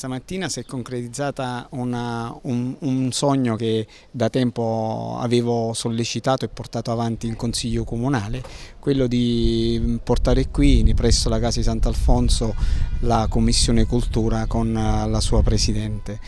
stamattina si è concretizzata una, un, un, sogno che da tempo avevo sollecitato e portato avanti in Consiglio Comunale, quello di portare qui presso la Casa di Sant'Alfonso la Commissione Cultura con eh, la sua Presidente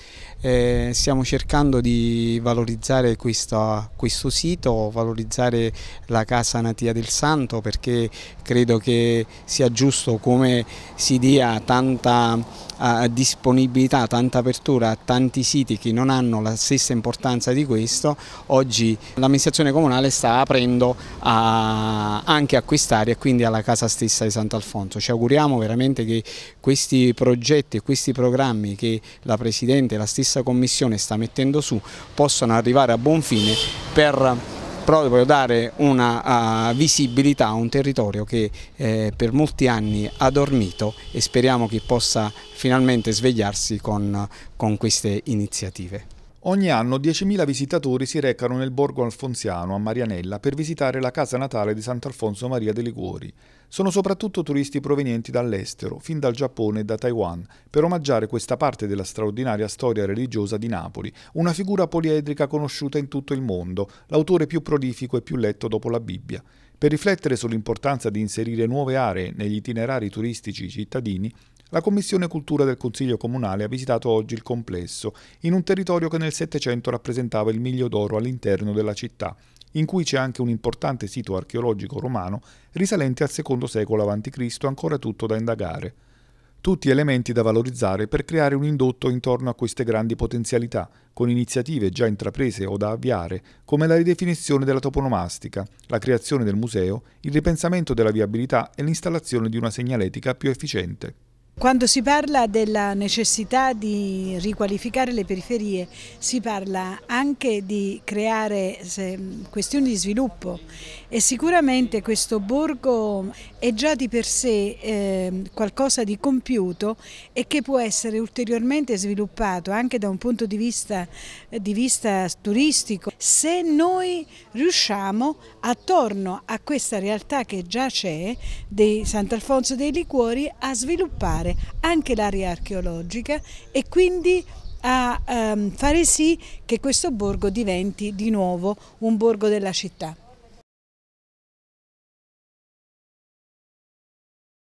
eh, stiamo cercando di valorizzare questa, questo sito, valorizzare la Casa Natia del Santo perché credo che sia giusto come si dia tanta eh, disponibilità, tanta apertura a tanti siti che non hanno la stessa importanza di questo, oggi l'amministrazione comunale sta aprendo a, anche a quest'area e quindi alla casa stessa di Sant'Alfonso. Ci auguriamo veramente che questi progetti e questi programmi che la Presidente e la stessa stessa Commissione sta mettendo su possano arrivare a buon fine per eh, proprio dare una uh, visibilità a un territorio che eh, per molti anni ha dormito e speriamo che possa finalmente svegliarsi con, con queste iniziative. Ogni anno 10.000 visitatori si recano nel borgo alfonsiano a Marianella per visitare la casa natale di Sant'Alfonso Maria dei Liguori. Sono soprattutto turisti provenienti dall'estero, fin dal Giappone e da Taiwan, per omaggiare questa parte della straordinaria storia religiosa di Napoli, una figura poliedrica conosciuta in tutto il mondo, l'autore più prolifico e più letto dopo la Bibbia. Per riflettere sull'importanza di inserire nuove aree negli itinerari turistici cittadini, la Commissione Cultura del Consiglio Comunale ha visitato oggi il complesso, in un territorio che nel Settecento rappresentava il miglio d'oro all'interno della città, in cui c'è anche un importante sito archeologico romano risalente al secondo secolo a.C., ancora tutto da indagare. Tutti elementi da valorizzare per creare un indotto intorno a queste grandi potenzialità, con iniziative già intraprese o da avviare, come la ridefinizione della toponomastica, la creazione del museo, il ripensamento della viabilità e l'installazione di una segnaletica più efficiente. Quando si parla della necessità di riqualificare le periferie si parla anche di creare questioni di sviluppo e sicuramente questo borgo è già di per sé ehm, qualcosa di compiuto e che può essere ulteriormente sviluppato anche da un punto di vista, di vista turistico se noi riusciamo attorno a questa realtà che già c'è di Sant'Alfonso dei Liquori a sviluppare anche l'area archeologica e quindi a ehm, fare sì che questo borgo diventi di nuovo un borgo della città.